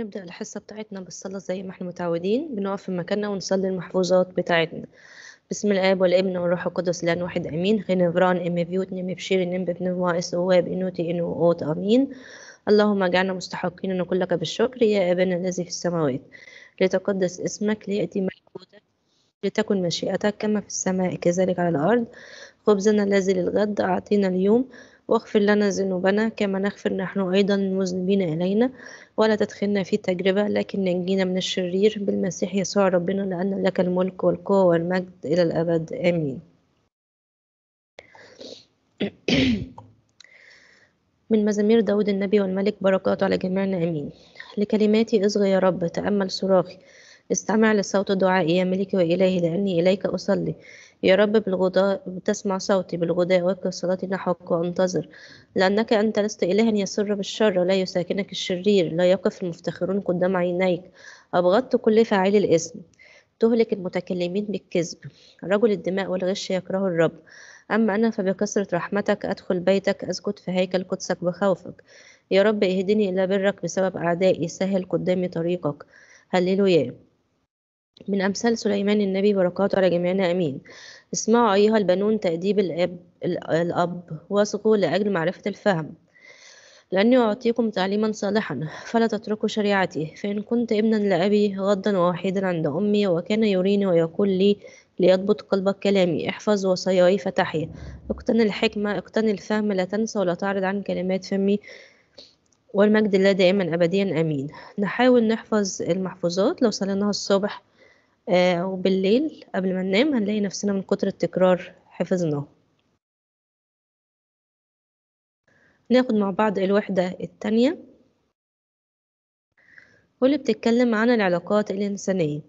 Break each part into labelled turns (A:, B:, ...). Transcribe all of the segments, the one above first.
A: نبدأ الحصة بتاعتنا بالصلاة زي ما احنا متعودين بنقف في مكاننا ونصلي المحفوظات بتاعتنا بسم الآب والابن والروح القدس لان واحد أمين فران إم بيوت نم بشير نم بنوا إسواب إنوتي إنو أوت أمين اللهم اجعلنا مستحقين أن كلك بالشكر يا أبانا الذي في السماوات ليتقدس اسمك ليأتي ملكوتك لتكن مشيئتك كما في السماء كذلك على الأرض خبزنا الذي للغد أعطينا اليوم واغفر لنا ذنوبنا كما نغفر نحن أيضا المذنبين إلينا ولا تدخلنا في تجربة لكن نجينا من الشرير بالمسيح يسوع ربنا لأن لك الملك والقوة والمجد إلى الأبد آمين من مزامير داود النبي والملك بركاته على جميعنا آمين لكلماتي اصغي يا رب تأمل صراخي استمع لصوت دعائي يا ملكي وإلهي لأني إليك أصلي يا رب بالغداء تسمع صوتي بالغداء وكل صلاتي نحوك وانتظر لأنك أنت لست إلها يسر بالشر لا يساكنك الشرير لا يقف المفتخرون قدام عينيك أبغضت كل فاعلي الإسم تهلك المتكلمين بالكذب رجل الدماء والغش يكره الرب أما أنا فبكثرة رحمتك أدخل بيتك أسكت في هيكل قدسك بخوفك يا رب اهدني إلى برك بسبب أعدائي سهل قدامي طريقك هللويا من أمثال سليمان النبي بركاته على جميعنا أمين اسمعوا أيها البنون تأديب الأب, الأب واثقوا لأجل معرفة الفهم لأني أعطيكم تعليما صالحا فلا تتركوا شريعتي فإن كنت ابنا لأبي غضا ووحيدا عند أمي وكان يريني ويقول لي ليضبط قلبك كلامي احفظ وصاياي فتحي اقتن الحكمة اقتن الفهم لا تنسى ولا تعرض عن كلمات فمي والمجد لله دائما أبديا أمين نحاول نحفظ المحفوظات لو صليناها الصبح آه، وبالليل قبل ما ننام هنلاقي نفسنا من كتر التكرار حفظناه ناخد مع بعض الوحدة التانية واللي بتتكلم عن العلاقات الإنسانية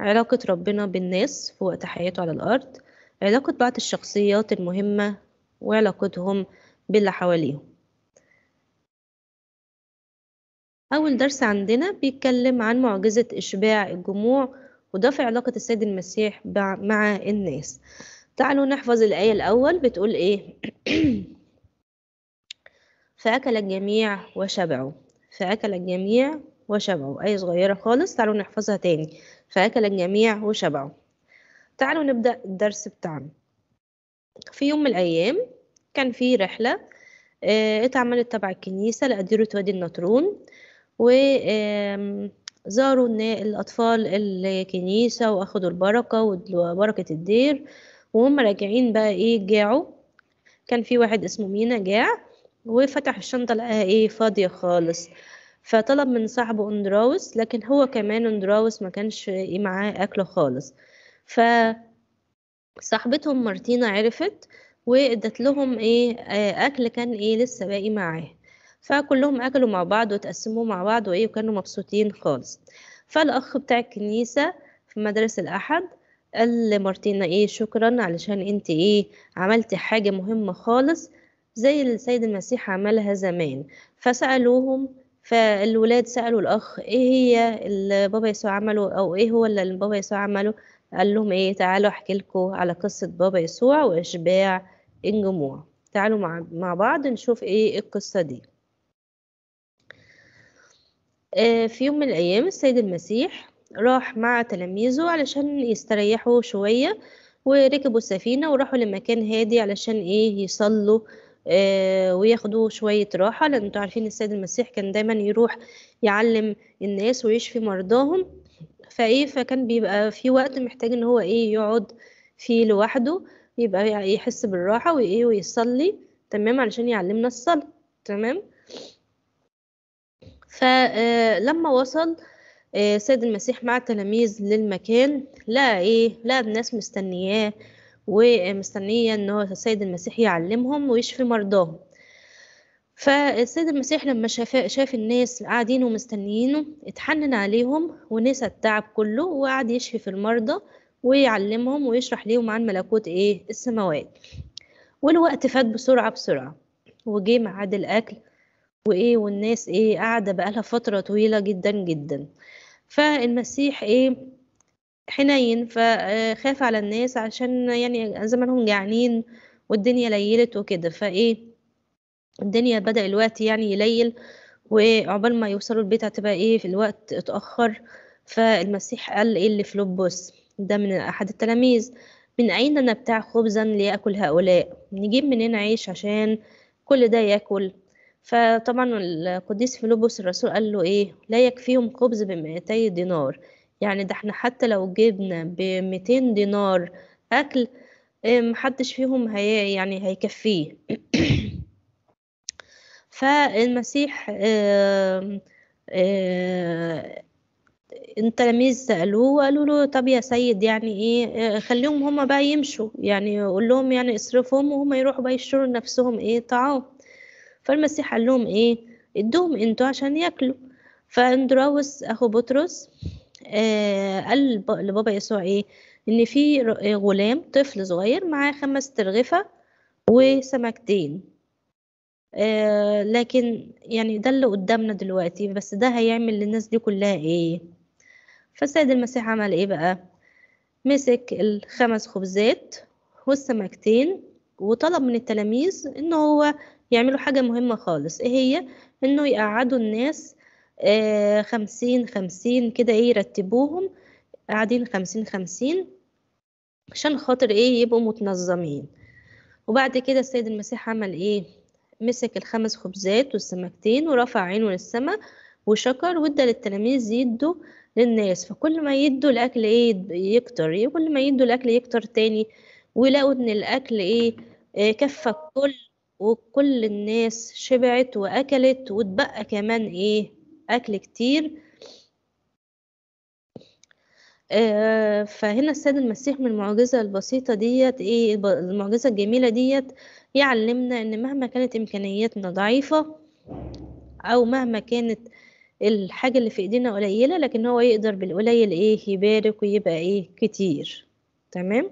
A: علاقة ربنا بالناس في وقت حياته على الأرض علاقة بعض الشخصيات المهمة وعلاقتهم باللي حواليهم أول درس عندنا بيتكلم عن معجزة إشباع الجموع وده في علاقة السيد المسيح مع الناس تعالوا نحفظ الآية الأول بتقول إيه فأكل الجميع وشبعوا فأكل الجميع وشبعوا آية صغيرة خالص تعالوا نحفظها تاني فأكل الجميع وشبعوا تعالوا نبدأ الدرس بتاعنا في يوم من الأيام كان في رحلة آه، اتعملت تبع الكنيسة لأديرة وادي النطرون و زاروا الأطفال الكنيسة وأخدوا البركة وبركة الدير وهم راجعين بقى إيه جاعوا كان في واحد اسمه مينا جاع وفتح الشنطة لقاها إيه فاضية خالص فطلب من صاحبه أندراوس لكن هو كمان أندراوس ما كانش إيه معاه أكل خالص ف صاحبتهم مارتينا عرفت وادت لهم ايه آه، اكل كان ايه لسه باقي معاه فكلهم أكلوا مع بعض وتقسموا مع بعض وإيه وكانوا مبسوطين خالص فالأخ بتاع الكنيسة في مدرسة الأحد قال لمارتينا إيه شكرا علشان أنت إيه عملتي حاجة مهمة خالص زي السيد المسيح عملها زمان فسألوهم فالولاد سألوا الأخ إيه هي اللي بابا يسوع عمله أو إيه هو اللي بابا يسوع عمله قال لهم إيه تعالوا أحكي لكم على قصة بابا يسوع وإشباع الجموع تعالوا مع, مع بعض نشوف إيه القصة دي آه، في يوم من الأيام السيد المسيح راح مع تلاميذه علشان يستريحوا شوية وركبوا السفينة وراحوا لمكان هادي علشان إيه يصلوا آه، وياخدوا شوية راحة لأن انتوا عارفين السيد المسيح كان دايما يروح يعلم الناس ويشفي مرضاهم فإيه فكان بيبقى في وقت محتاج إن هو إيه يقعد فيه لوحده يبقى يحس بالراحة وإيه ويصلي تمام علشان يعلمنا الصلاة تمام فلما آه، وصل آه، سيد المسيح مع التلاميذ للمكان لقى ايه لقى الناس مستنياه ومستنيه ان هو السيد المسيح يعلمهم ويشفي مرضاهم فالسيد المسيح لما شاف شاف الناس قاعدين ومستنيينه اتحنن عليهم ونسى التعب كله وقعد يشفي في المرضى ويعلمهم ويشرح ليهم عن ملكوت ايه السماوات والوقت فات بسرعه بسرعه وجه ميعاد الاكل وايه والناس ايه قاعده بقالها فتره طويله جدا جدا فالمسيح ايه حنين فخاف على الناس عشان يعني زمانهم جعانين والدنيا ليلت وكده فايه الدنيا بدأ الوقت يعني يليل وعقبال ما يوصلوا البيت هتبقى ايه في الوقت اتأخر فالمسيح قال ايه اللي في لبس ده من احد التلاميذ من اين نبتاع خبزا ليأكل هؤلاء نجيب منين عيش عشان كل ده ياكل فطبعا القديس فيلبس الرسول قال له ايه لا يكفيهم خبز بمئتي دينار يعني ده احنا حتى لو جبنا بميتين دينار اكل إيه، محدش فيهم هي يعني هيكفيه فالمسيح آآ آآ التلاميذ سألوه وقالوا له طب يا سيد يعني ايه آه، خليهم هما بقى يمشوا يعني قول لهم يعني اصرفهم وهما يروحوا بقى يشتروا لنفسهم ايه طعام فالمسيح قال لهم ايه ادوهم انتوا عشان ياكلوا فاندراوس اخو بطرس آه قال لبابا يسوع ايه ان في غلام طفل صغير معاه خمس ترغفة وسمكتين آه لكن يعني ده اللي قدامنا دلوقتي بس ده هيعمل للناس دي كلها ايه فالسيد المسيح عمل ايه بقى مسك الخمس خبزات والسمكتين وطلب من التلاميذ ان هو يعملوا حاجة مهمة خالص ايه هي انه يقعدوا الناس آه، خمسين خمسين كده ايه يرتبوهم قاعدين خمسين خمسين عشان خاطر ايه يبقوا متنظمين وبعد كده السيد المسيح عمل ايه مسك الخمس خبزات والسمكتين ورفع عينه للسماء وشكر وادى للتلاميذ يدوا للناس فكل ما يدوا الاكل ايه يكتر كل ما يدوا الاكل يكتر تاني ولقوا ان الاكل ايه آه، كفى كل وكل الناس شبعت وأكلت واتبقى كمان إيه أكل كتير آه فهنا السيد المسيح من المعجزة البسيطة ديت إيه المعجزة الجميلة ديت يعلمنا إن مهما كانت إمكانياتنا ضعيفة أو مهما كانت الحاجة اللي في إيدينا قليلة لكن هو يقدر بالقليل إيه يبارك ويبقى إيه كتير تمام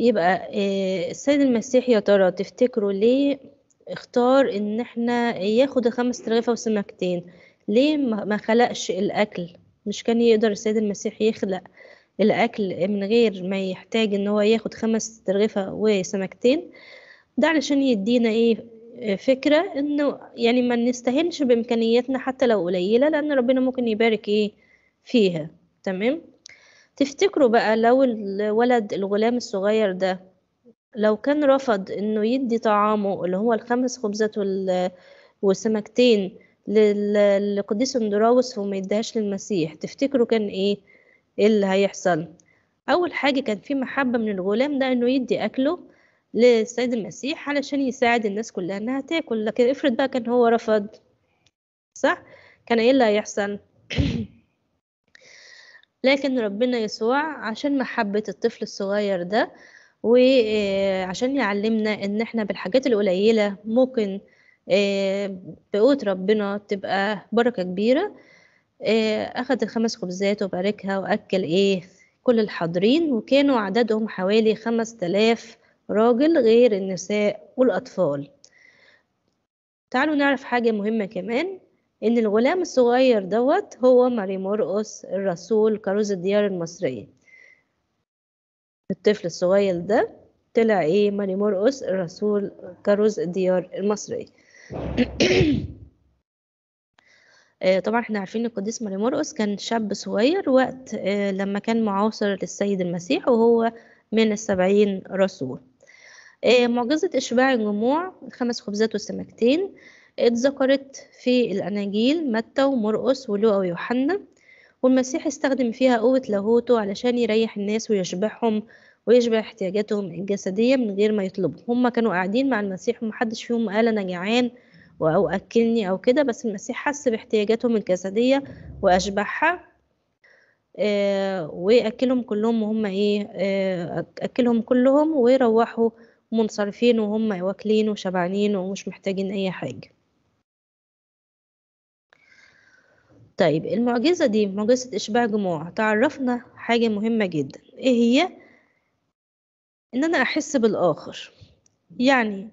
A: يبقى آه، السيد المسيح يا ترى تفتكروا ليه اختار ان احنا ياخد الخمس ترغيفة وسمكتين ليه ما خلقش الاكل مش كان يقدر السيد المسيح يخلق الاكل من غير ما يحتاج ان هو ياخد خمس ترغيفة وسمكتين ده علشان يدينا ايه آه، فكرة انه يعني ما نستهنش بامكانياتنا حتى لو قليلة لان ربنا ممكن يبارك ايه فيها تمام تفتكروا بقى لو الولد الغلام الصغير ده لو كان رفض انه يدي طعامه اللي هو الخمس خبزات والسمكتين للقديس اندراوس وما يديهاش للمسيح تفتكروا كان ايه ايه اللي هيحصل اول حاجه كان في محبه من الغلام ده انه يدي اكله للسيد المسيح علشان يساعد الناس كلها انها تاكل لكن افرض بقى كان هو رفض صح كان ايه اللي هيحصل لكن ربنا يسوع عشان محبة الطفل الصغير ده وعشان آه، يعلمنا ان احنا بالحاجات القليلة ممكن آه، بقوة ربنا تبقى بركة كبيرة آه، أخد الخمس خبزات وباركها وأكل إيه كل الحاضرين وكانوا عددهم حوالي خمس تلاف راجل غير النساء والأطفال تعالوا نعرف حاجة مهمة كمان إن الغلام الصغير دوت هو ماري مرقص الرسول كروز الديار المصرية الطفل الصغير ده طلع إيه ماري مرقص الرسول كروز الديار المصرية آه، طبعا احنا عارفين القديس ماري مرقص كان شاب صغير وقت آه، لما كان معاصر للسيد المسيح وهو من السبعين رسول آه، معجزة إشباع الجموع خمس خبزات وسمكتين اتذكرت في الأناجيل متى ومرقس ولوقا ويوحنا والمسيح استخدم فيها قوة لاهوته علشان يريح الناس ويشبعهم ويشبع احتياجاتهم الجسدية من غير ما يطلبوا هما كانوا قاعدين مع المسيح ومحدش فيهم قال أنا جعان أو أكلني أو كده بس المسيح حس باحتياجاتهم الجسدية وأشبعها آه، وأكلهم كلهم وهم إيه آه، أكلهم كلهم وروحوا منصرفين وهم واكلين وشبعانين ومش محتاجين أي حاجة طيب المعجزة دي معجزة إشباع جموع تعرفنا حاجة مهمة جدا إيه هي؟ إن أنا أحس بالآخر يعني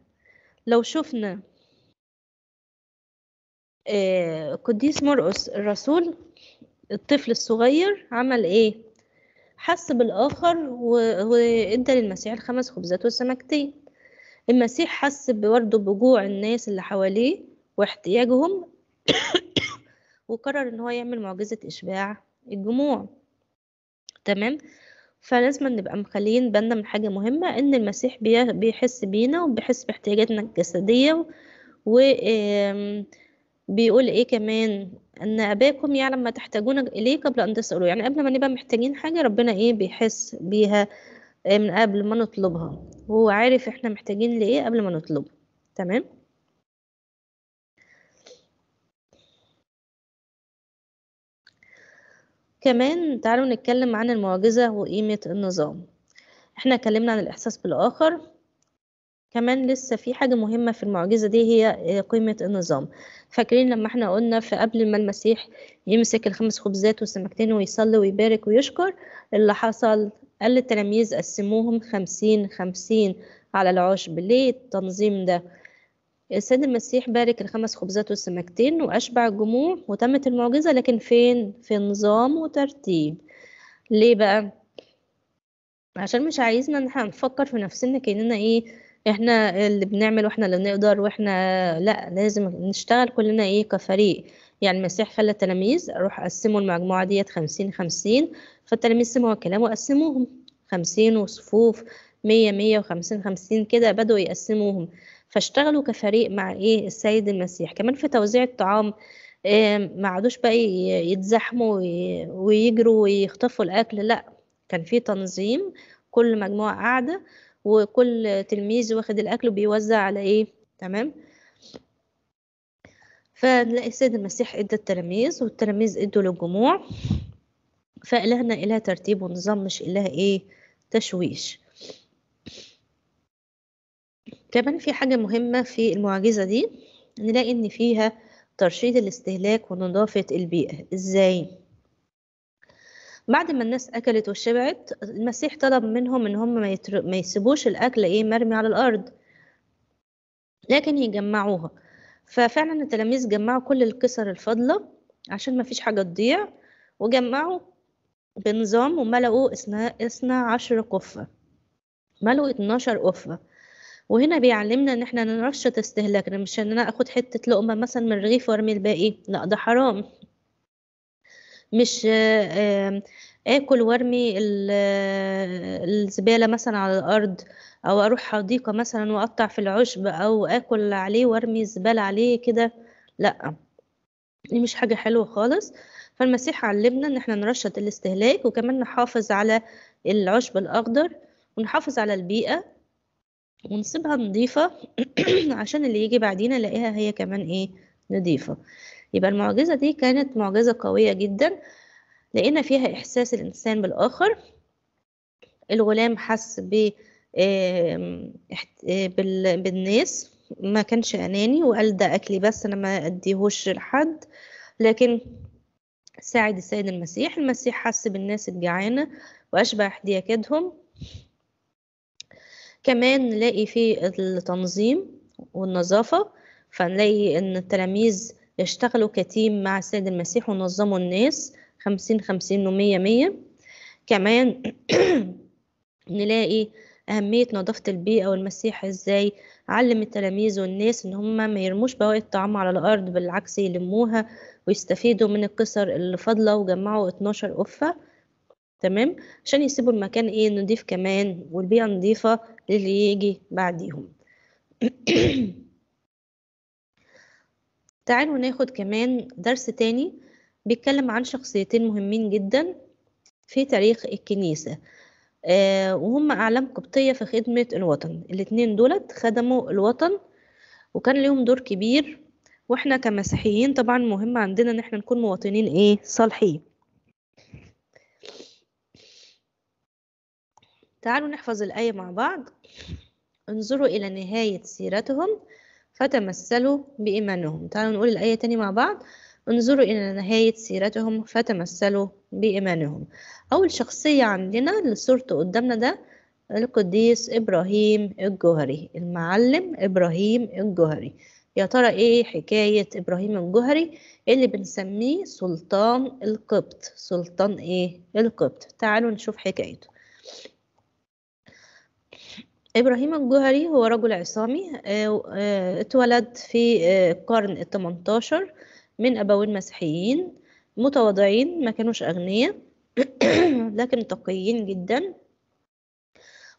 A: لو شفنا آه، قديس مرقس الرسول الطفل الصغير عمل إيه؟ حس بالآخر وإدى للمسيح الخمس خبزات والسمكتين المسيح حس برضه بجوع الناس اللي حواليه واحتياجهم وقرر ان هو يعمل معجزة اشباع الجموع تمام فلازم نبقى مخليين بالنا من حاجة مهمة ان المسيح بيحس بينا وبيحس باحتياجاتنا الجسدية و بيقول ايه كمان ان اباكم يعلم ما تحتاجون اليه قبل ان تسالوا يعني قبل ما نبقى محتاجين حاجه ربنا ايه بيحس بيها من قبل ما نطلبها هو عارف احنا محتاجين لايه قبل ما نطلبه تمام كمان تعالوا نتكلم عن المعجزة وقيمة النظام احنا اتكلمنا عن الإحساس بالآخر كمان لسه في حاجة مهمة في المعجزة دي هي آه، قيمة النظام فاكرين لما احنا قلنا في قبل ما المسيح يمسك الخمس خبزات والسمكتين ويصلي ويبارك ويشكر اللي حصل قال التلاميذ قسموهم خمسين خمسين على العشب ليه التنظيم ده السيد المسيح بارك الخمس خبزات والسمكتين وأشبع الجموع وتمت المعجزة لكن فين؟ في نظام وترتيب ليه بقى؟ عشان مش عايزنا ان احنا نفكر في نفسنا كأننا ايه احنا اللي بنعمل واحنا اللي بنقدر واحنا لا لازم نشتغل كلنا ايه كفريق يعني المسيح خلى التلاميذ روح قسموا المجموعة ديت خمسين خمسين فالتلاميذ سمعوا الكلام وقسموهم خمسين وصفوف مية مية وخمسين خمسين كده بدأوا يقسموهم فاشتغلوا كفريق مع ايه السيد المسيح كمان في توزيع الطعام ما عادوش بقى يتزحموا ويجروا ويخطفوا الاكل لا كان في تنظيم كل مجموعه قاعده وكل تلميذ واخد الاكل وبيوزع على ايه تمام فنلاقي السيد المسيح ادى التلاميذ والتلاميذ ادوا للجموع فإلهنا إله ترتيب ونظام مش إله إيه تشويش طبعا في حاجة مهمة في المعجزة دي نلاقي إن فيها ترشيد الاستهلاك ونظافة البيئة إزاي؟ بعد ما الناس أكلت وشبعت المسيح طلب منهم إن هم ما, يسيبوش الأكل إيه مرمي على الأرض لكن يجمعوها ففعلا التلاميذ جمعوا كل الكسر الفاضلة عشان ما فيش حاجة تضيع وجمعوا بنظام وملأوا اثنا عشر قفة ملوا اتناشر قفة وهنا بيعلمنا ان احنا نرشد استهلاكنا مش ان انا اخد حته لقمه مثلا من الرغيف وارمي الباقي لا ده حرام مش اكل وارمي الزباله مثلا على الارض او اروح حديقه مثلا واقطع في العشب او اكل عليه وارمي الزباله عليه كده لا دي مش حاجه حلوه خالص فالمسيح علمنا ان احنا نرشد الاستهلاك وكمان نحافظ على العشب الاخضر ونحافظ على البيئه ونسيبها نضيفة عشان اللي يجي بعدين نلاقيها هي كمان ايه نضيفة يبقى المعجزة دي كانت معجزة قوية جدا لقينا فيها إحساس الإنسان بالآخر الغلام حس ب بالناس ما كانش أناني وقال ده أكلي بس أنا ما أديهوش لحد لكن ساعد السيد المسيح المسيح حس بالناس الجعانة وأشبع احتياجاتهم كمان نلاقي في التنظيم والنظافة فنلاقي إن التلاميذ يشتغلوا كتيم مع السيد المسيح ونظموا الناس خمسين خمسين ومية مية كمان نلاقي أهمية نظافة البيئة والمسيح إزاي علم التلاميذ والناس إن هما ما يرموش بواقي الطعام على الأرض بالعكس يلموها ويستفيدوا من القصر اللي فاضلة وجمعوا 12 قفة تمام عشان يسيبوا المكان إيه نضيف كمان والبيئة نضيفة للي يجي بعديهم تعالوا ناخد كمان درس تاني بيتكلم عن شخصيتين مهمين جدا في تاريخ الكنيسة آه، وهم أعلام قبطية في خدمة الوطن الاتنين دولت خدموا الوطن وكان ليهم دور كبير واحنا كمسيحيين طبعا مهم عندنا ان احنا نكون مواطنين ايه صالحين تعالوا نحفظ الآية مع بعض انظروا إلى نهاية سيرتهم فتمثلوا بإيمانهم تعالوا نقول الآية تاني مع بعض انظروا إلى نهاية سيرتهم فتمثلوا بإيمانهم أول شخصية عندنا اللي صورته قدامنا ده القديس إبراهيم الجوهري المعلم إبراهيم الجوهري يا ترى إيه حكاية إبراهيم الجوهري اللي بنسميه سلطان القبط سلطان إيه القبط تعالوا نشوف حكايته إبراهيم الجوهري هو رجل عصامي آه، آه، اتولد في القرن آه، التمنتاشر من أبوين مسيحيين متواضعين ما كانوش أغنياء لكن تقيين جدا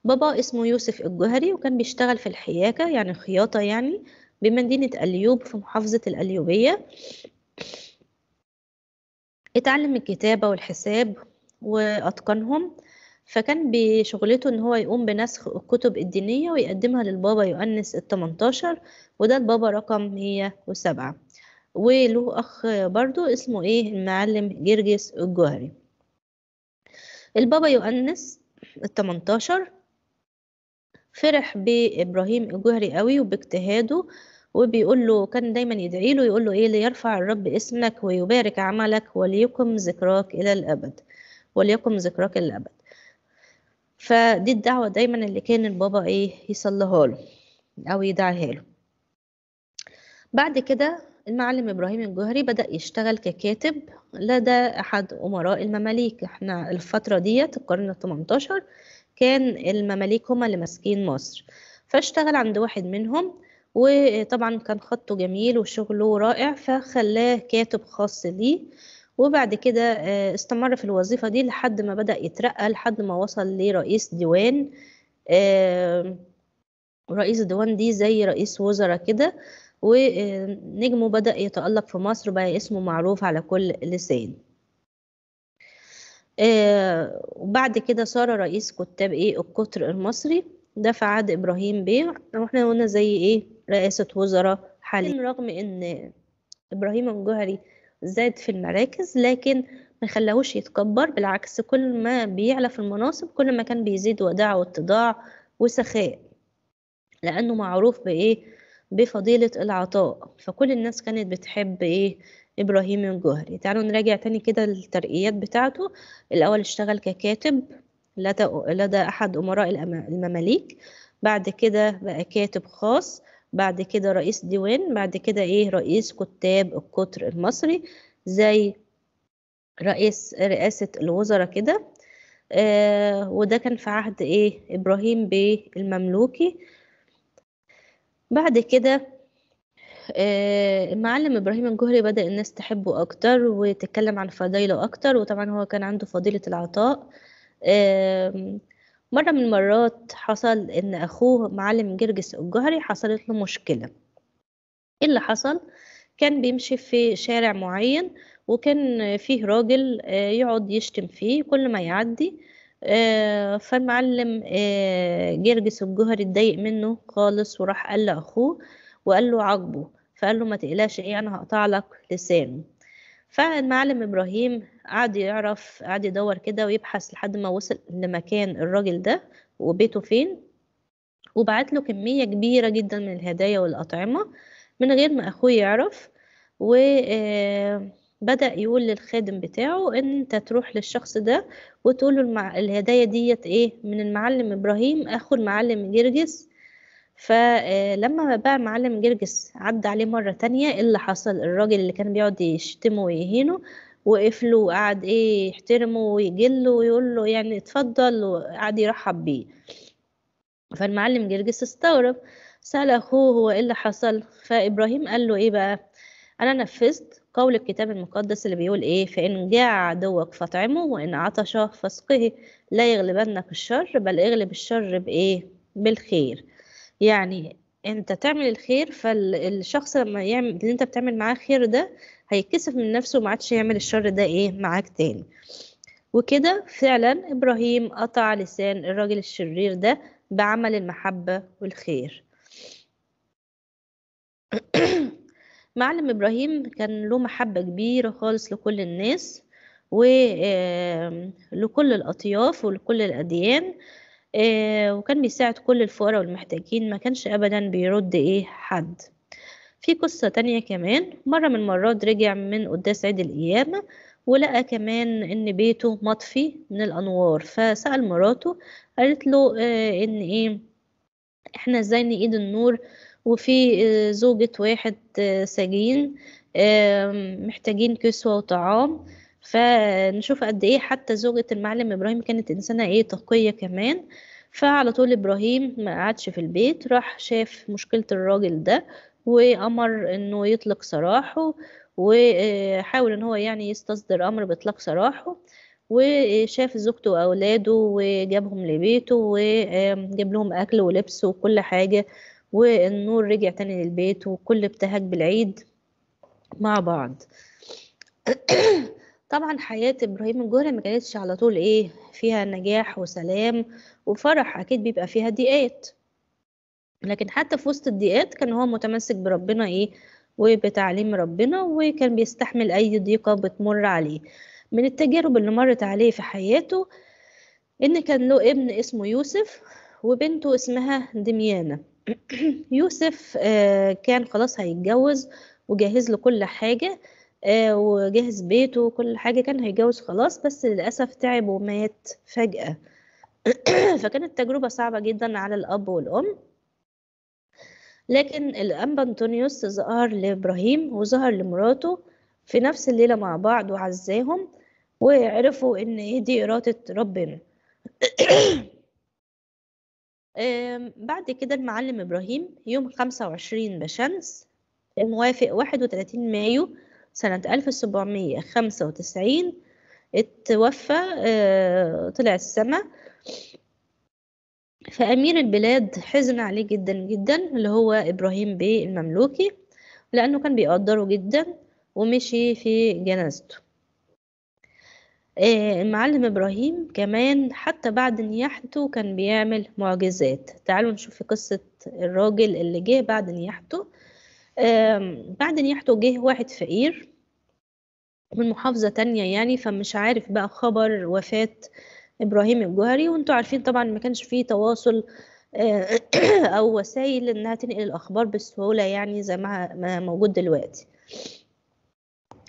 A: بابا اسمه يوسف الجوهري وكان بيشتغل في الحياكة يعني خياطة يعني بمدينة أليوب في محافظة الأليوبية اتعلم الكتابة والحساب وأتقنهم فكان بشغلته إن هو يقوم بنسخ الكتب الدينية ويقدمها للبابا يؤنس التمنتاشر وده البابا رقم مية وسبعة وله أخ برضو اسمه إيه المعلم جرجس الجوهري البابا يؤنس التمنتاشر فرح بإبراهيم الجوهري قوي وباجتهاده وبيقول له كان دايما يدعي له يقول له ايه ليرفع الرب اسمك ويبارك عملك وليقم ذكراك الى الابد وليقم ذكراك الى الابد فدي الدعوة دايما اللي كان البابا ايه يصليها له او يدعيها له بعد كده المعلم ابراهيم الجوهري بدأ يشتغل ككاتب لدى احد امراء المماليك احنا الفترة ديت القرن ال18 كان المماليك هما اللي ماسكين مصر فاشتغل عند واحد منهم وطبعا كان خطه جميل وشغله رائع فخلاه كاتب خاص ليه وبعد كده آه، استمر في الوظيفة دي لحد ما بدأ يترقى لحد ما وصل لرئيس ديوان آه، رئيس ديوان دي زي رئيس وزراء كده ونجمه آه، بدأ يتألق في مصر بقى اسمه معروف على كل لسان وبعد كده صار رئيس كتاب ايه القطر المصري ده في عهد ابراهيم بيع واحنا قلنا زي ايه رئاسة وزراء حاليا رغم ان ابراهيم الجوهري زاد في المراكز لكن ما خلاهوش يتكبر بالعكس كل ما بيعلى في المناصب كل ما كان بيزيد وداع واتضاع وسخاء لأنه معروف بإيه بفضيلة العطاء فكل الناس كانت بتحب إيه إبراهيم الجهري تعالوا نراجع تاني كده الترقيات بتاعته الأول اشتغل ككاتب لدى, لدى أحد أمراء المماليك بعد كده بقى كاتب خاص بعد كده رئيس ديوان بعد كده ايه رئيس كتاب القطر المصري زي رئيس رئاسة الوزراء كده آه وده كان في عهد ايه ابراهيم بيه المملوكي بعد كده آه المعلم ابراهيم الجهري بدأ الناس تحبه اكتر وتتكلم عن فضيله اكتر وطبعا هو كان عنده فضيلة العطاء آه مرة من المرات حصل إن أخوه معلم جرجس الجهري حصلت له مشكلة إيه اللي حصل؟ كان بيمشي في شارع معين وكان فيه راجل آه، يقعد يشتم فيه كل ما يعدي آه، فالمعلم آه، جرجس الجهري اتضايق منه خالص وراح قال لأخوه وقال له عاقبه فقال له ما تقلقش ايه انا هقطع لك لسانه فالمعلم إبراهيم قعد يعرف قعد يدور كده ويبحث لحد ما وصل لمكان الراجل ده وبيته فين وبعت له كمية كبيرة جدا من الهدايا والأطعمة من غير ما أخوه يعرف و آه، بدأ يقول للخادم بتاعه ان انت تروح للشخص ده وتقول له الهدايا ديت ايه من المعلم ابراهيم اخو المعلم جرجس فلما بقى معلم جرجس عدى عليه مرة تانية ايه اللي حصل الراجل اللي كان بيقعد يشتمه ويهينه وقف له وقعد ايه يحترمه ويجله ويقول له يعني اتفضل وقعد يرحب بيه فالمعلم جرجس استغرب سأل أخوه هو إيه اللي حصل فإبراهيم قال له إيه بقى أنا نفذت قول الكتاب المقدس اللي بيقول إيه فإن جاع عدوك فاطعمه وإن عطش فاسقه لا يغلبنك الشر بل اغلب الشر بإيه بالخير يعني انت تعمل الخير فالشخص لما يعمل اللي انت بتعمل معاه خير ده هيتكسف من نفسه وما عادش يعمل الشر ده ايه معاك تاني وكده فعلا ابراهيم قطع لسان الراجل الشرير ده بعمل المحبة والخير معلم ابراهيم كان له محبة كبيرة خالص لكل الناس ولكل الأطياف ولكل الأديان آه، وكان بيساعد كل الفقراء والمحتاجين ما كانش أبدا بيرد إيه حد في قصة تانية كمان مرة من المرات رجع من قداس عيد القيامة ولقى كمان إن بيته مطفي من الأنوار فسأل مراته قالت له آه، إن إيه إحنا إزاي نقيد النور وفي آه، زوجة واحد سجين محتاجين كسوة وطعام فنشوف قد ايه حتى زوجة المعلم ابراهيم كانت انسانة ايه تقية كمان فعلى طول ابراهيم ما قعدش في البيت راح شاف مشكلة الراجل ده وامر انه يطلق سراحه وحاول ان هو يعني يستصدر امر باطلاق سراحه وشاف زوجته واولاده وجابهم لبيته وجاب لهم اكل ولبس وكل حاجه والنور رجع تاني للبيت وكل ابتهج بالعيد مع بعض طبعا حياة إبراهيم الجوهري ما كانتش على طول إيه فيها نجاح وسلام وفرح أكيد بيبقى فيها ضيقات لكن حتى في وسط الضيقات كان هو متمسك بربنا إيه وبتعليم ربنا وكان بيستحمل أي ضيقة بتمر عليه من التجارب اللي مرت عليه في حياته إن كان له ابن اسمه يوسف وبنته اسمها دميانة يوسف آه، كان خلاص هيتجوز وجهز له كل حاجة آه، وجهز بيته وكل حاجة كان هيتجوز خلاص بس للأسف تعب ومات فجأة فكانت تجربة صعبة جدا على الأب والأم لكن الأنبا أنطونيوس ظهر لإبراهيم وظهر لمراته في نفس الليلة مع بعض وعزاهم وعرفوا إن إيه دي إرادة ربنا بعد كده المعلم إبراهيم يوم 25 بشمس الموافق 31 مايو سنة 1795 اتوفى آه، طلع السما فأمير البلاد حزن عليه جدا جدا اللي هو إبراهيم بيه المملوكي لأنه كان بيقدره جدا ومشي في جنازته آه، المعلم إبراهيم كمان حتى بعد نياحته كان بيعمل معجزات تعالوا نشوف قصة الراجل اللي جه بعد نياحته بعد نياحته جه واحد فقير من محافظة تانية يعني فمش عارف بقى خبر وفاة إبراهيم الجوهري وانتوا عارفين طبعا ما كانش فيه تواصل آه، أو وسائل إنها تنقل الأخبار بالسهولة يعني زي ما موجود دلوقتي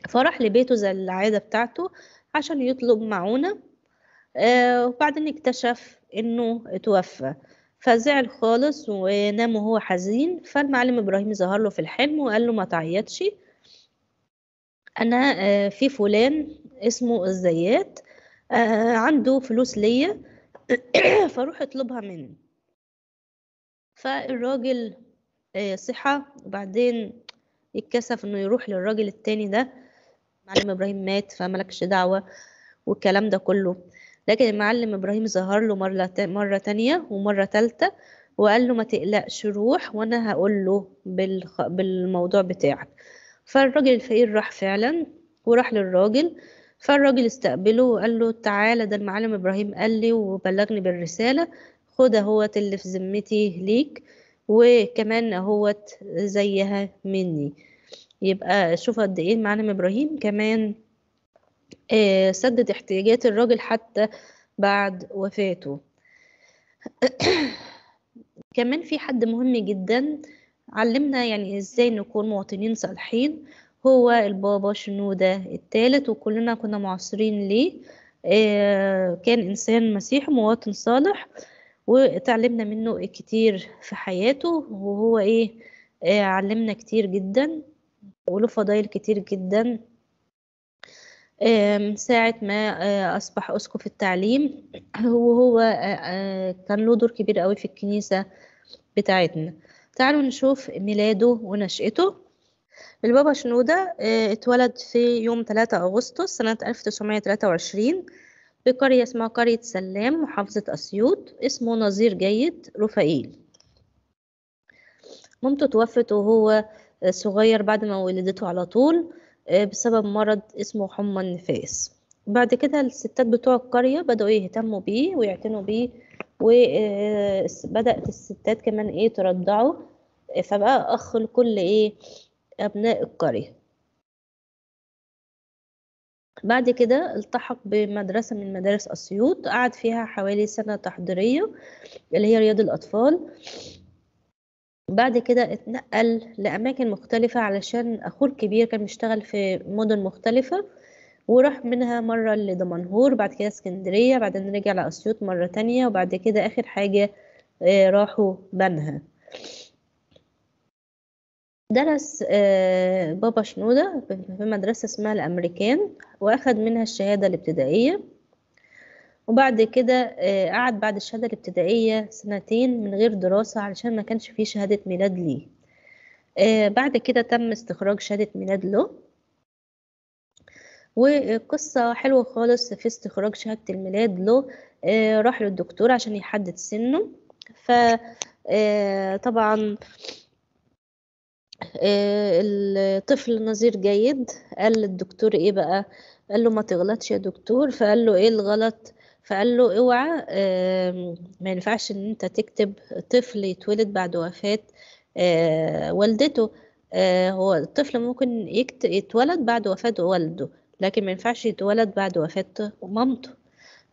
A: فراح لبيته زي العادة بتاعته عشان يطلب معونة آه، وبعدين اكتشف إنه توفى فزعل خالص ونام وهو حزين فالمعلم إبراهيم ظهر له في الحلم وقال له ما تعيطش أنا آه، في فلان اسمه الزيات آه، عنده فلوس ليا فروح اطلبها منه فالراجل آه، صحى وبعدين يتكسف انه يروح للراجل التاني ده معلم ابراهيم مات فملكش دعوه والكلام ده كله لكن المعلم إبراهيم ظهر له مرة مرة تانية ومرة تالتة وقال له ما تقلقش روح وأنا هقول له بالخ... بالموضوع بتاعك فالراجل الفقير راح فعلا وراح للراجل فالراجل استقبله وقال له تعالى ده المعلم إبراهيم قال لي وبلغني بالرسالة خد اهوت اللي في ذمتي ليك وكمان اهوت زيها مني يبقى شوف قد ايه المعلم ابراهيم كمان آه، سدد احتياجات الراجل حتى بعد وفاته كمان في حد مهم جدا علمنا يعني ازاي نكون مواطنين صالحين هو البابا شنودة الثالث وكلنا كنا معاصرين ليه آه، كان إنسان مسيحي مواطن صالح وتعلمنا منه كتير في حياته وهو إيه آه، علمنا كتير جدا وله فضائل كتير جدا ساعة ما آه، أصبح أسقف التعليم هو آه، آه، كان له دور كبير قوي في الكنيسة بتاعتنا تعالوا نشوف ميلاده ونشأته البابا شنودة اتولد في يوم 3 أغسطس سنة 1923 في قرية اسمها قرية سلام محافظة أسيوط اسمه نظير جيد رفائيل مامته توفت وهو صغير بعد ما ولدته على طول آه، بسبب مرض اسمه حمى النفاس بعد كده الستات بتوع القرية بدأوا يهتموا بيه ويعتنوا بيه وبدأت آه، الستات كمان ايه ترضعه فبقى أخ لكل ايه أبناء القرية بعد كده التحق بمدرسة من مدارس أسيوط قعد فيها حوالي سنة تحضيرية اللي هي رياض الأطفال بعد كده اتنقل لأماكن مختلفة علشان أخوه الكبير كان بيشتغل في مدن مختلفة وراح منها مرة لدمنهور بعد كده اسكندرية بعدين رجع لأسيوط مرة تانية وبعد كده آخر حاجة آه، راحوا بنها درس آه، بابا شنودة في مدرسة اسمها الأمريكان وأخد منها الشهادة الابتدائية وبعد كده آه، قعد بعد الشهادة الابتدائية سنتين من غير دراسة علشان ما كانش فيه شهادة ميلاد ليه آه، بعد كده تم استخراج شهادة ميلاد له وقصة حلوة خالص في استخراج شهادة الميلاد له آه، راح للدكتور عشان يحدد سنه فطبعا الطفل نظير جيد قال للدكتور ايه بقى قال له ما تغلطش يا دكتور فقال له ايه الغلط فقال له اوعى ما ينفعش ان انت تكتب طفل يتولد بعد وفاة آه، والدته آه، هو الطفل ممكن يتولد بعد وفاة والده لكن ما ينفعش يتولد بعد وفاة مامته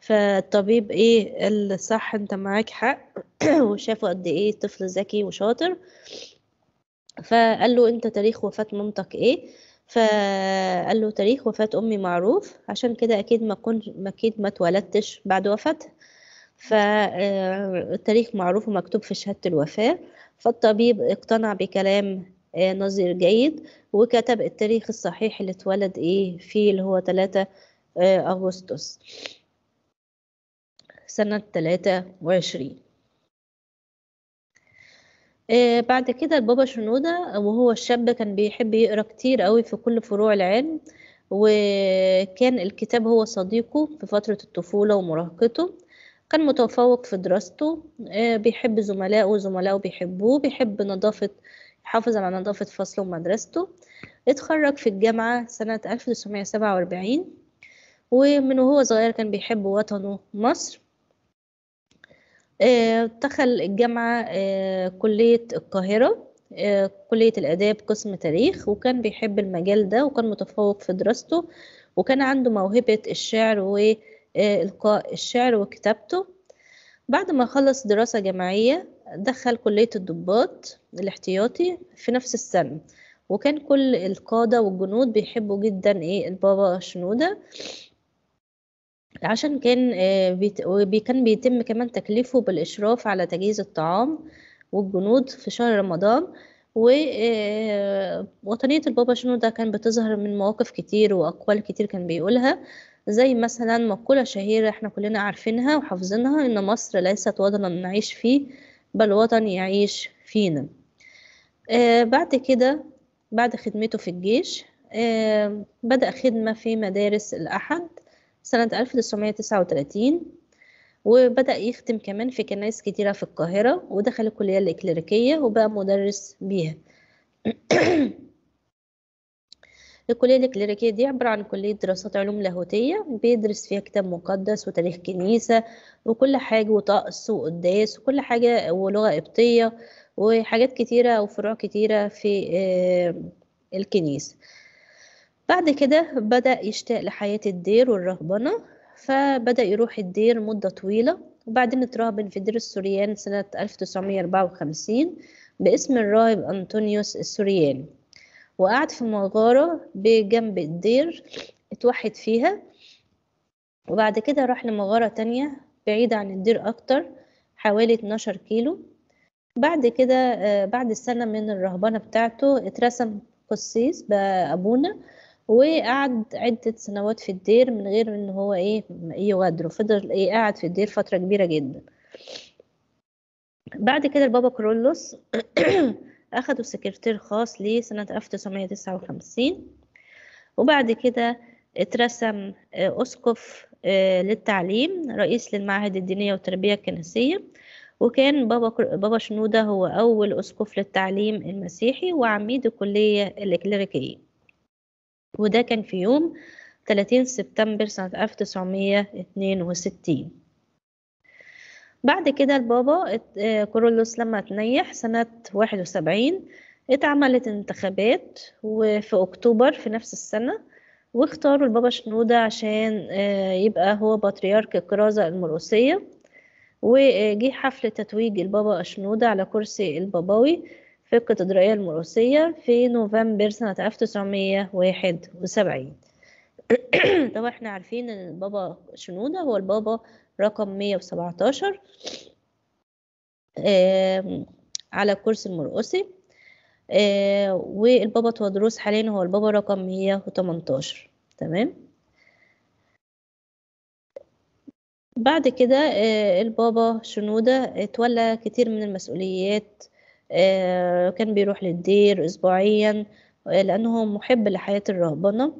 A: فالطبيب ايه الصح انت معاك حق وشافه قد ايه طفل ذكي وشاطر فقال له انت تاريخ وفاة مامتك ايه فقال له تاريخ وفاة أمي معروف عشان كده أكيد ما كنت أكيد ما اتولدتش بعد وفاتها فالتاريخ آه، معروف ومكتوب في شهادة الوفاة فالطبيب اقتنع بكلام آه، نظير جيد وكتب التاريخ الصحيح اللي اتولد ايه فيه اللي هو 3 آه، أغسطس سنة 23 آه، بعد كده البابا شنودة وهو الشاب كان بيحب يقرأ كتير قوي في كل فروع العلم وكان الكتاب هو صديقه في فترة الطفولة ومراهقته كان متفوق في دراسته آه، بيحب زملائه وزملائه بيحبوه بيحب نظافة يحافظ على نظافة فصله ومدرسته اتخرج في الجامعة سنة 1947 ومن وهو صغير كان بيحب وطنه مصر آه، دخل الجامعة آه، كلية القاهرة آه، كلية الآداب قسم تاريخ وكان بيحب المجال ده وكان متفوق في دراسته وكان عنده موهبة الشعر وإلقاء الشعر وكتابته بعد ما خلص دراسة جامعية دخل كلية الضباط الاحتياطي في نفس السنة وكان كل القادة والجنود بيحبوا جدا إيه البابا شنودة عشان كان آه، بيت... كان بيتم كمان تكليفه بالإشراف على تجهيز الطعام والجنود في شهر رمضان ووطنية آه، البابا شنو ده كان بتظهر من مواقف كتير وأقوال كتير كان بيقولها زي مثلا مقولة شهيرة احنا كلنا عارفينها وحافظينها إن مصر ليست وطنا نعيش فيه بل وطن يعيش فينا آه، بعد كده بعد خدمته في الجيش بدأ خدمة في مدارس الأحد سنة 1939 وبدأ يخدم كمان في كنايس كتيرة في القاهرة ودخل الكلية الإكليريكية وبقى مدرس بيها الكلية الإكليريكية دي عبارة عن كلية دراسات علوم لاهوتية بيدرس فيها كتاب مقدس وتاريخ كنيسة وكل حاجة وطقس وقداس وكل حاجة ولغة قبطية وحاجات كتيرة وفروع كتيرة في آه، الكنيسة بعد كده بدأ يشتاق لحياة الدير والرهبنة فبدأ يروح الدير مدة طويلة وبعدين اترهبن في دير السوريان سنة 1954 باسم الراهب أنطونيوس السوريان وقعد في مغارة بجنب الدير اتوحد فيها وبعد كده راح لمغارة تانية بعيدة عن الدير أكتر حوالي 12 كيلو بعد كده آه، بعد سنة من الرهبنة بتاعته اترسم قسيس بأبونا وقعد عدة سنوات في الدير من غير ان هو ايه يغادره فضل ايه قاعد في الدير فترة كبيرة جدا بعد كده البابا كرولوس اخده سكرتير خاص ليه سنة 1959 وبعد كده اترسم أسقف آه، آه، للتعليم رئيس للمعهد الدينية والتربية الكنسية وكان بابا بابا شنودة هو أول أسقف للتعليم المسيحي وعميد الكلية الإكليريكية وده كان في يوم 30 سبتمبر سنة 1962 بعد كده البابا آه، كورولوس لما تنيح سنة 71 اتعملت انتخابات وفي أكتوبر في نفس السنة واختاروا البابا شنودة عشان آه، يبقى هو بطريرك الكرازة المرقسية وجي حفل تتويج البابا شنودة على كرسي الباباوي في الكاتدرائية المروسية في نوفمبر سنة 1971 طبعا احنا عارفين ان البابا شنودة هو البابا رقم 117 على الكرسي المرقسي والبابا توادروس حاليا هو البابا رقم 118 تمام بعد كده آه، البابا شنودة اتولى كتير من المسؤوليات آه، كان بيروح للدير أسبوعيا لأنه محب لحياة الرهبنة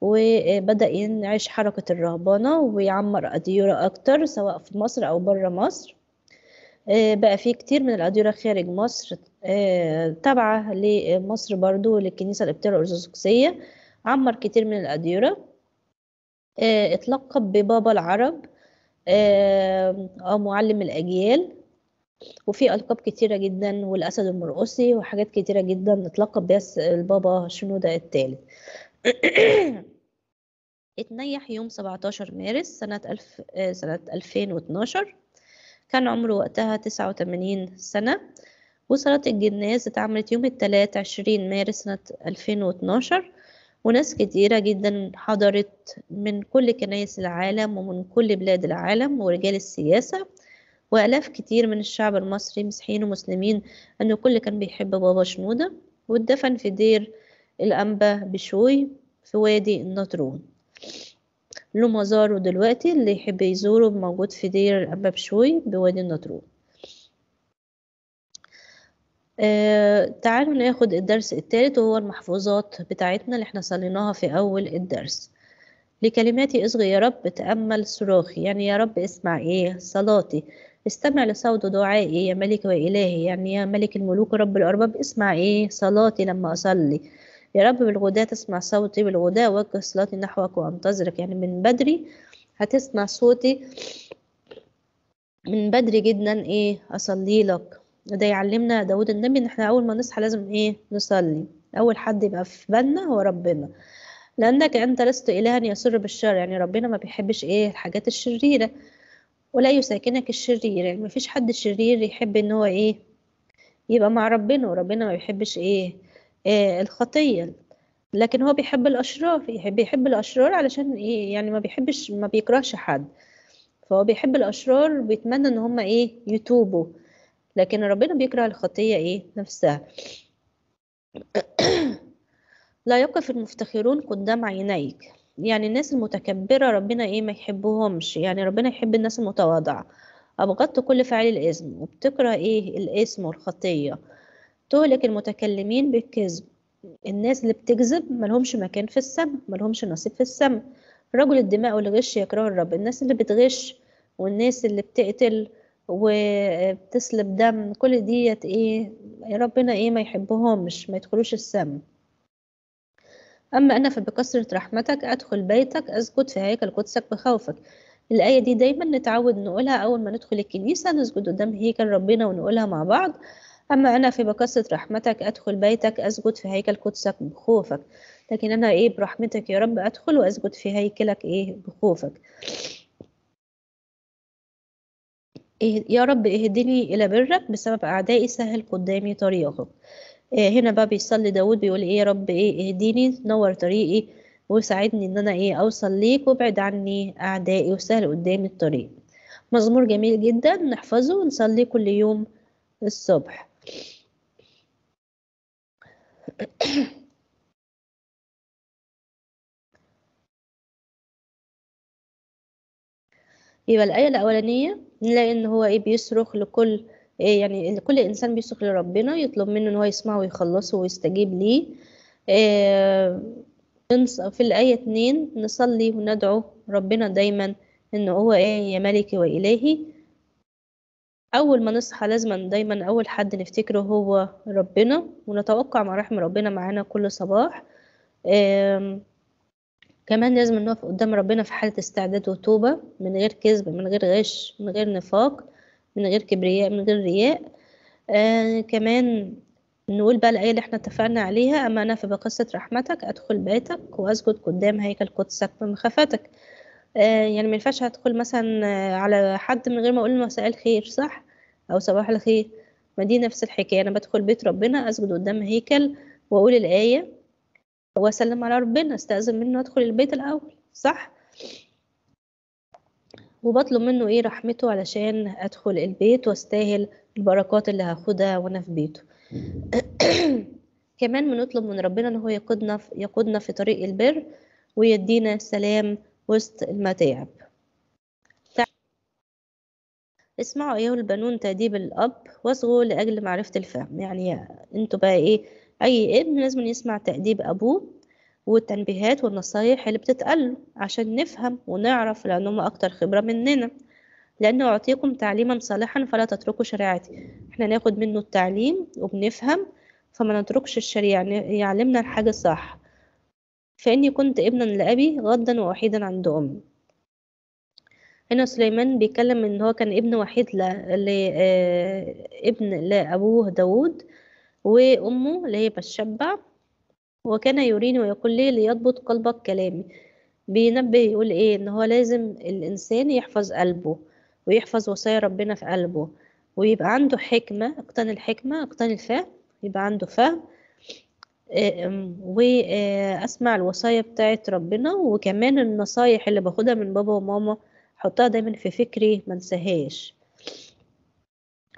A: وبدأ ينعش حركة الرهبنة ويعمر أديرة أكتر سواء في مصر أو برا مصر آه، بقى في كتير من الأديرة خارج مصر آه، تابعة لمصر برضو للكنيسة الإبتراء الأرثوذكسية عمر كتير من الأديرة اتلقب ببابا العرب أو معلم الأجيال وفي ألقاب كتيرة جدا والأسد المرقصي وحاجات كتيرة جدا اتلقب بيها البابا شنودة الثالث اتنيح يوم 17 مارس سنة, ألف سنة 2012 كان عمره وقتها 89 سنة وصلاة الجناز اتعملت يوم الثلاث 20 مارس سنة 2012 وناس كتيرة جدا حضرت من كل كنايس العالم ومن كل بلاد العالم ورجال السياسة وآلاف كتير من الشعب المصري مسيحيين ومسلمين أنه كل كان بيحب بابا شنودة واتدفن في دير الأنبا بشوي في وادي النطرون له مزاره دلوقتي اللي يحب يزوره موجود في دير الأنبا بشوي بوادي النطرون آه تعالوا ناخد الدرس الثالث وهو المحفوظات بتاعتنا اللي احنا صليناها في أول الدرس لكلماتي اصغي يا رب تأمل صراخي يعني يا رب اسمع ايه صلاتي استمع لصوت دعائي يا ملك وإلهي يعني يا ملك الملوك رب الأرباب اسمع إيه صلاتي لما أصلي يا رب بالغداة تسمع صوتي بالغداة وجه صلاتي نحوك وأنتظرك يعني من بدري هتسمع صوتي من بدري جدا إيه أصلي لك ده يعلمنا داود النبي إن إحنا أول ما نصحى لازم إيه نصلي أول حد يبقى في بالنا هو ربنا لأنك أنت لست إلها يسر بالشر يعني ربنا ما بيحبش إيه الحاجات الشريرة ولا يساكنك الشرير يعني مفيش حد شرير يحب ان هو ايه يبقى مع ربنا وربنا ما بيحبش ايه, إيه الخطيه لكن هو بيحب الاشرار يحب يحب الاشرار علشان ايه يعني ما بيحبش ما بيكرهش حد فهو بيحب الاشرار بيتمنى ان هم ايه يتوبوا لكن ربنا بيكره الخطيه ايه نفسها لا يقف المفتخرون قدام عينيك يعني الناس المتكبرة ربنا إيه ما يحبهمش يعني ربنا يحب الناس المتواضعة أبغضت كل فعل الإثم وبتكره إيه الإثم والخطية تهلك المتكلمين بالكذب الناس اللي بتكذب ملهمش مكان في السم ملهمش نصيب في السم رجل الدماء والغش يكره الرب الناس اللي بتغش والناس اللي بتقتل وبتسلب دم كل ديت ايه ربنا ايه ما يحبهمش ما يدخلوش السم أما أنا فبكثرة رحمتك أدخل بيتك أسجد في هيكل قدسك بخوفك الآية دي دايما نتعود نقولها أول ما ندخل الكنيسة نسجد قدام هيكل ربنا ونقولها مع بعض أما أنا في بكثرة رحمتك أدخل بيتك أسجد في هيكل قدسك بخوفك لكن أنا إيه برحمتك يا رب أدخل وأسجد في هيكلك إيه بخوفك إيه يا رب اهدني إلى برك بسبب أعدائي سهل قدامي طريقك إيه، هنا بقى بيصلي داود بيقول ايه يا رب ايه اهديني نور طريقي وساعدني ان انا ايه اوصل ليك وابعد عني اعدائي وسهل قدامي الطريق مزمور جميل جدا نحفظه ونصلي كل يوم الصبح يبقى الآية الأولانية نلاقي إن هو إيه بيصرخ لكل إيه، يعني كل إنسان بيسخ لربنا يطلب منه إن هو يسمعه ويخلصه ويستجيب ليه إيه، في الآية 2 نصلي وندعو ربنا دايما إن هو إيه يا ملكي وإلهي أول ما نصحى لازم دايما أول حد نفتكره هو ربنا ونتوقع مراحم ربنا معانا كل صباح إيه، كمان لازم نقف قدام ربنا في حالة استعداد وتوبة من غير كذب من غير غش من غير نفاق من غير كبرياء من غير رياء آه كمان نقول بقى الآية اللي احنا اتفقنا عليها أما أنا فبقصة رحمتك أدخل بيتك وأسجد قدام هيكل قدسك من خفتك آه يعني مينفعش هدخل مثلا على حد من غير ما أقول مساء الخير صح أو صباح الخير ما دي نفس الحكاية أنا بدخل بيت ربنا أسجد قدام هيكل وأقول الآية وأسلم على ربنا أستأذن منه أدخل البيت الأول صح وبطلب منه ايه رحمته علشان ادخل البيت واستاهل البركات اللي هاخدها وانا في بيته كمان بنطلب من ربنا ان هو يقودنا في يقودنا في طريق البر ويدينا السلام وسط المتاعب اسمعوا ايها البنون تأديب الأب واصغوا لأجل معرفة الفهم يعني انتوا بقى ايه أي ابن لازم يسمع تأديب أبوه والتنبيهات والنصايح اللي بتتقال عشان نفهم ونعرف لأنهم أكتر خبرة مننا لأنه أعطيكم تعليما صالحا فلا تتركوا شريعتي احنا ناخد منه التعليم وبنفهم فما نتركش الشريعة يعلمنا الحاجة الصح فإني كنت ابنا لأبي غدا ووحيدا عند أمي هنا سليمان بيتكلم إن هو كان ابن وحيد ل... ل... آه، ابن لأبوه داود وأمه اللي هي بتشبع وكان يريني ويقول لي ليضبط قلبك كلامي بينبه يقول ايه ان هو لازم الانسان يحفظ قلبه ويحفظ وصايا ربنا في قلبه ويبقى عنده حكمة اقتني الحكمة اقتني الفهم يبقى عنده فهم آه، واسمع الوصايا بتاعت ربنا وكمان النصايح اللي باخدها من بابا وماما حطها دايما في فكري ما انساهاش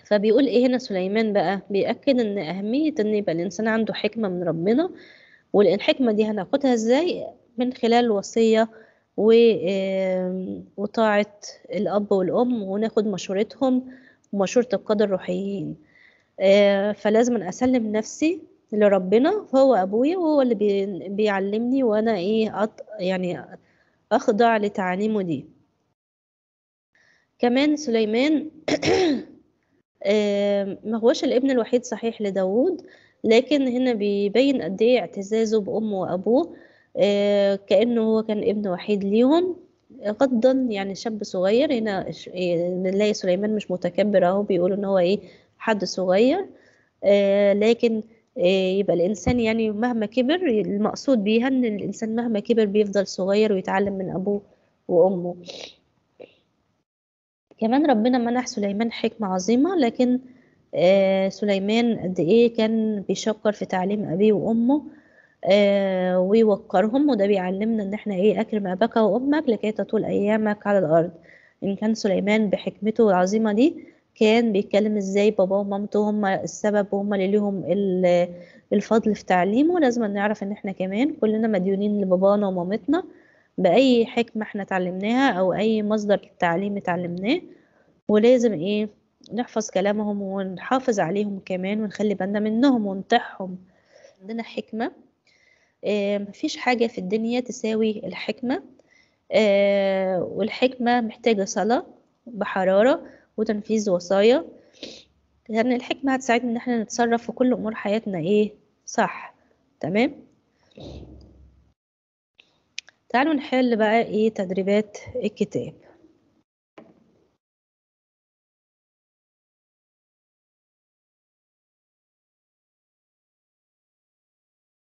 A: فبيقول ايه هنا سليمان بقى بيأكد ان اهمية ان يبقى الانسان عنده حكمة من ربنا والحكمة دي هناخدها ازاي من خلال الوصية وطاعة الأب والأم وناخد مشورتهم ومشورة القادة الروحيين آه، فلازم أسلم نفسي لربنا هو أبويا وهو اللي بيعلمني وأنا إيه أط... يعني أخضع لتعاليمه دي كمان سليمان آه، ما هوش الابن الوحيد صحيح لداود لكن هنا بيبين قد ايه اعتزازه بامه وابوه آه، كانه هو كان ابن وحيد ليهم غضا يعني شاب صغير هنا إيه، بنلاقي سليمان مش متكبر اهو بيقولوا ان هو ايه حد صغير آه، لكن آه، يبقى الإنسان يعني مهما كبر المقصود بيها إن الإنسان مهما كبر بيفضل صغير ويتعلم من أبوه وأمه كمان ربنا منح سليمان حكمة عظيمة لكن آه، سليمان قد ايه كان بيشكر في تعليم ابيه وامه آه، ويوقرهم وده بيعلمنا ان احنا ايه اكرم اباك وامك لكي تطول ايامك على الارض ان كان سليمان بحكمته العظيمه دي كان بيتكلم ازاي باباه ومامته هما السبب وهما اللي ليهم الفضل في تعليمه لازم نعرف ان احنا كمان كلنا مديونين لبابانا ومامتنا باي حكمه احنا اتعلمناها او اي مصدر تعليم اتعلمناه ولازم ايه نحفظ كلامهم ونحافظ عليهم كمان ونخلي بالنا منهم ونطيعهم عندنا حكمة آه، مفيش حاجة في الدنيا تساوي الحكمة آه، والحكمة محتاجة صلاة بحرارة وتنفيذ وصايا لأن الحكمة هتساعدنا إن احنا نتصرف في كل أمور حياتنا إيه صح تمام تعالوا نحل بقى إيه تدريبات الكتاب